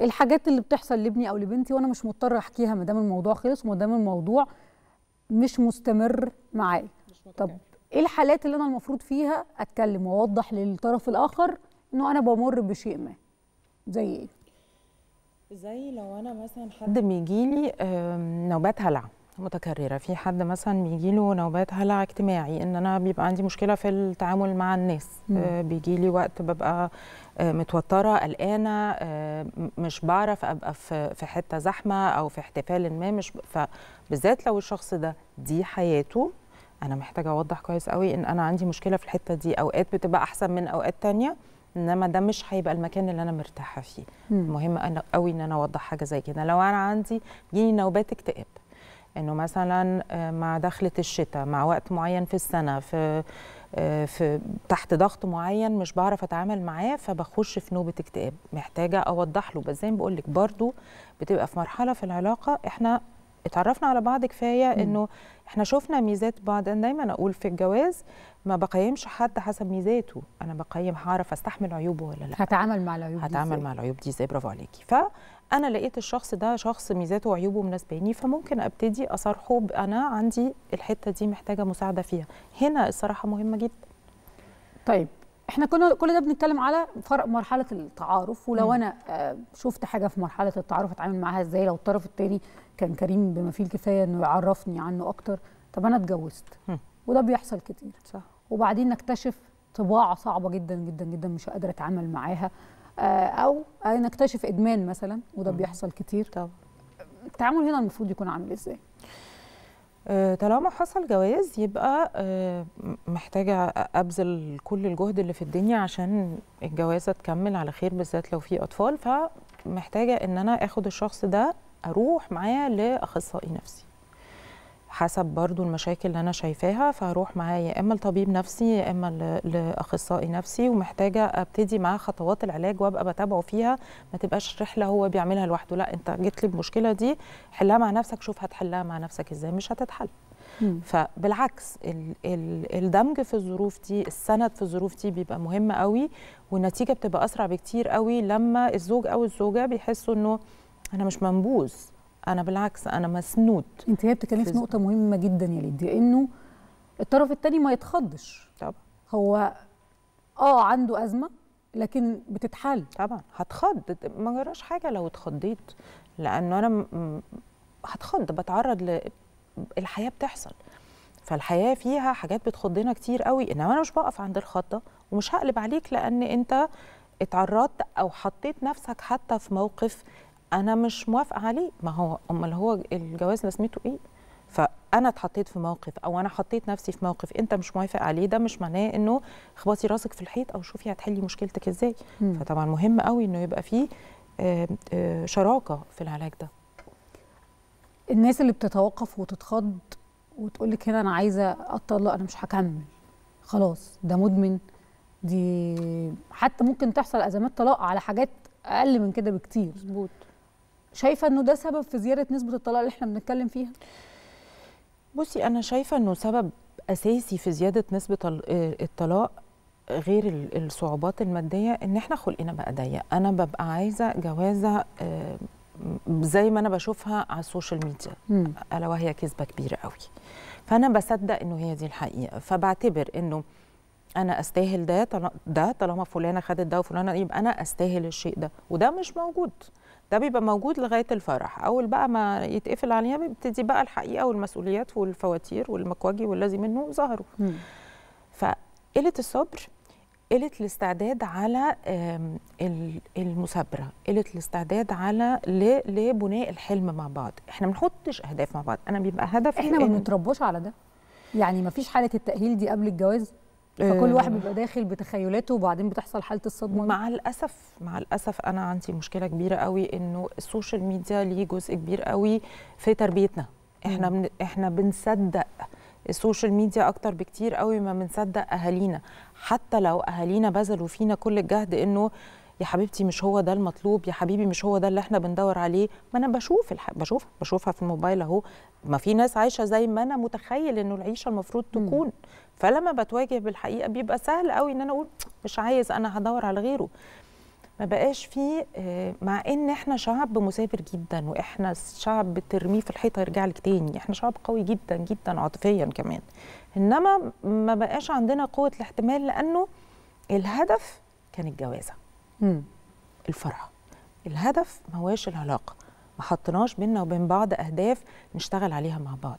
الحاجات اللي بتحصل لابني او لبنتي وانا مش مضطره احكيها ما دام الموضوع خلص وما دام الموضوع مش مستمر معايا طب ايه الحالات اللي انا المفروض فيها اتكلم واوضح للطرف الاخر انه انا بمر بشيء ما زي ايه زي لو انا مثلا حد بيجي لي نوبات هلع متكررة في حد مثلا بيجي له نوبات هلع اجتماعي ان انا بيبقى عندي مشكلة في التعامل مع الناس آه لي وقت ببقى آه متوترة قلقانة آه مش بعرف ابقى في في حتة زحمة او في احتفال ما مش فبالذات لو الشخص ده دي حياته انا محتاجة اوضح كويس قوي ان انا عندي مشكلة في الحتة دي اوقات بتبقى احسن من اوقات تانية انما ده مش هيبقى المكان اللي انا مرتاحه فيه مهم انا قوي ان انا اوضح حاجه زي كده لو انا عندي جيني نوبات اكتئاب انه مثلا آه، مع دخله الشتاء مع وقت معين في السنه في آه، في تحت ضغط معين مش بعرف اتعامل معاه فبخش في نوبه اكتئاب محتاجه اوضح له بس زي ما بقول لك برضه بتبقى في مرحله في العلاقه احنا اتعرفنا على بعض كفايه انه احنا شفنا ميزات بعض انا دايما اقول في الجواز ما بقيمش حد حسب ميزاته انا بقيم هعرف استحمل عيوبه ولا لا هتعامل مع العيوب هتعامل مع العيوب دي ازاي برافو عليكي فانا لقيت الشخص ده شخص ميزاته وعيوبه مناسباني فممكن ابتدي اصارحه انا عندي الحته دي محتاجه مساعده فيها هنا الصراحه مهمه جدا طيب احنا كنا كل ده بنتكلم على فرق مرحله التعارف ولو م. انا آه، شفت حاجه في مرحله التعارف اتعامل معاها ازاي لو الطرف الثاني كان كريم بما فيه الكفايه انه يعرفني عنه اكتر طب انا اتجوزت م. وده بيحصل كتير صح وبعدين نكتشف طباع صعبه جدا جدا جدا مش قادره اتعامل معاها آه، او نكتشف ادمان مثلا وده بيحصل كتير طبعا التعامل هنا المفروض يكون عامل ازاي آه، طالما حصل جواز يبقى آه، محتاجة أبذل كل الجهد اللي في الدنيا عشان الجوازة تكمل على خير بالذات لو في أطفال فمحتاجة إن أنا أخد الشخص ده أروح معايا لأخصائي نفسي حسب برضو المشاكل اللي انا شايفاها فهروح معاه يا اما لطبيب نفسي يا اما لاخصائي نفسي ومحتاجه ابتدي معاه خطوات العلاج وابقى بتابعه فيها ما تبقاش رحله هو بيعملها لوحده لا انت جيت لي بمشكله دي حلها مع نفسك شوف هتحلها مع نفسك ازاي مش هتتحل مم. فبالعكس ال ال الدمج في الظروف دي السند في الظروف دي بيبقى مهم قوي والنتيجه بتبقى اسرع بكتير قوي لما الزوج او الزوجه بيحسوا انه انا مش منبوذ انا بالعكس انا مسنود انت هي بتتكلمي في نقطه مهمه جدا يا ليدي انه الطرف الثاني ما يتخضش طبعا هو اه عنده ازمه لكن بتتحل طبعا هتخض ما جراش حاجه لو اتخضيت لانه انا هتخض بتعرض ل الحياه بتحصل فالحياه فيها حاجات بتخضنا كتير قوي انما انا مش بقف عند الخضه ومش هقلب عليك لان انت اتعرضت او حطيت نفسك حتى في موقف انا مش موافقه عليه ما هو امال هو الجواز لازمته ايه فانا اتحطيت في موقف او انا حطيت نفسي في موقف انت مش موافق عليه ده مش معناه انه اخبطي راسك في الحيط او شوفي هتحلي مشكلتك ازاي مم. فطبعا مهم قوي انه يبقى فيه آه، شراكه في العلاج ده الناس اللي بتتوقف وتتخض وتقول لك هنا انا عايزه اطلق انا مش هكمل خلاص ده مدمن دي حتى ممكن تحصل ازمات طلاق على حاجات اقل من كده بكتير مظبوط شايفه انه ده سبب في زياده نسبه الطلاق اللي احنا بنتكلم فيها بصي انا شايفه انه سبب اساسي في زياده نسبه آه، الطلاق غير الصعوبات الماديه ان احنا خلقنا بقى ضيق انا ببقى عايزه جوازه آه، زي ما انا بشوفها على السوشيال ميديا الا وهي كذبه كبيره قوي فانا بصدق انه هي دي الحقيقه فبعتبر انه انا استاهل ده ده طالما فلانه خدت ده وفلانه يبقى انا استاهل الشيء ده وده مش موجود ده بيبقى موجود لغايه الفرح اول بقى ما يتقفل عليها بيبتدي بقى الحقيقه والمسؤوليات والفواتير والمكواجي والذي منه ظهروا فقله الصبر قله الاستعداد على المثابره قله الاستعداد على لبناء الحلم مع بعض احنا ما بنحطش اهداف مع بعض انا بيبقى هدفي احنا ما بنتربوش على ده يعني ما فيش حاله التاهيل دي قبل الجواز فكل واحد آه. بيبقى داخل بتخيلاته وبعدين بتحصل حاله الصدمه مع الاسف مع الاسف انا عندي مشكله كبيره قوي انه السوشيال ميديا ليه جزء كبير قوي في تربيتنا احنا بن... احنا بنصدق السوشيال ميديا اكتر بكتير قوي ما بنصدق اهالينا حتى لو اهالينا بذلوا فينا كل الجهد انه يا حبيبتي مش هو ده المطلوب يا حبيبي مش هو ده اللي احنا بندور عليه ما انا بشوف الح... بشوف بشوفها في الموبايل اهو ما في ناس عايشه زي ما انا متخيل انه العيشه المفروض تكون م. فلما بتواجه بالحقيقه بيبقى سهل قوي ان انا اقول مش عايز انا هدور على غيره ما بقاش فيه آه، مع ان احنا شعب مسافر جدا واحنا شعب بترميه في الحيطه يرجع لك تاني احنا شعب قوي جدا جدا عاطفيا كمان انما ما بقاش عندنا قوه الاحتمال لانه الهدف كان الجوازه الفرحة الفرح الهدف ما هواش العلاقه ما حطناش بينا وبين بعض اهداف نشتغل عليها مع بعض